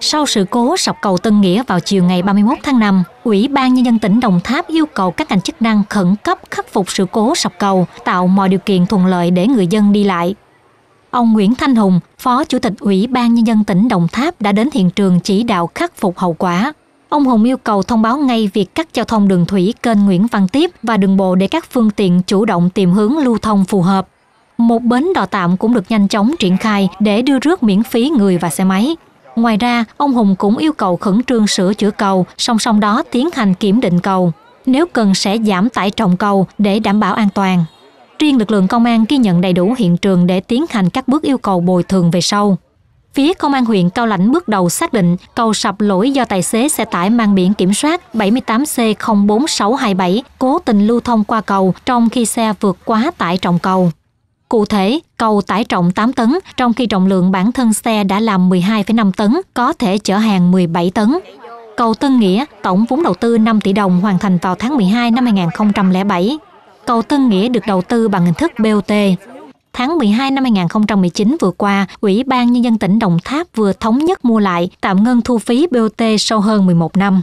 Sau sự cố sập cầu Tân Nghĩa vào chiều ngày 31 tháng 5, Ủy ban Nhân dân tỉnh Đồng Tháp yêu cầu các ngành chức năng khẩn cấp khắc phục sự cố sập cầu, tạo mọi điều kiện thuận lợi để người dân đi lại. Ông Nguyễn Thanh Hùng, Phó Chủ tịch Ủy ban Nhân dân tỉnh Đồng Tháp đã đến hiện trường chỉ đạo khắc phục hậu quả. Ông Hùng yêu cầu thông báo ngay việc cắt giao thông đường thủy kênh Nguyễn Văn Tiếp và đường bộ để các phương tiện chủ động tìm hướng lưu thông phù hợp. Một bến đò tạm cũng được nhanh chóng triển khai để đưa rước miễn phí người và xe máy. Ngoài ra, ông Hùng cũng yêu cầu khẩn trương sửa chữa cầu, song song đó tiến hành kiểm định cầu. Nếu cần sẽ giảm tải trọng cầu để đảm bảo an toàn. Riêng lực lượng công an ghi nhận đầy đủ hiện trường để tiến hành các bước yêu cầu bồi thường về sau. Phía công an huyện Cao Lãnh bước đầu xác định cầu sập lỗi do tài xế xe tải mang biển kiểm soát 78C04627 cố tình lưu thông qua cầu trong khi xe vượt quá tải trọng cầu. Cụ thể, cầu tải trọng 8 tấn, trong khi trọng lượng bản thân xe đã làm 12,5 tấn, có thể chở hàng 17 tấn. Cầu Tân Nghĩa, tổng vốn đầu tư 5 tỷ đồng hoàn thành vào tháng 12 năm 2007. Cầu Tân Nghĩa được đầu tư bằng hình thức BOT. Tháng 12 năm 2019 vừa qua, Ủy ban Nhân dân tỉnh Đồng Tháp vừa thống nhất mua lại tạm ngưng thu phí BOT sau hơn 11 năm.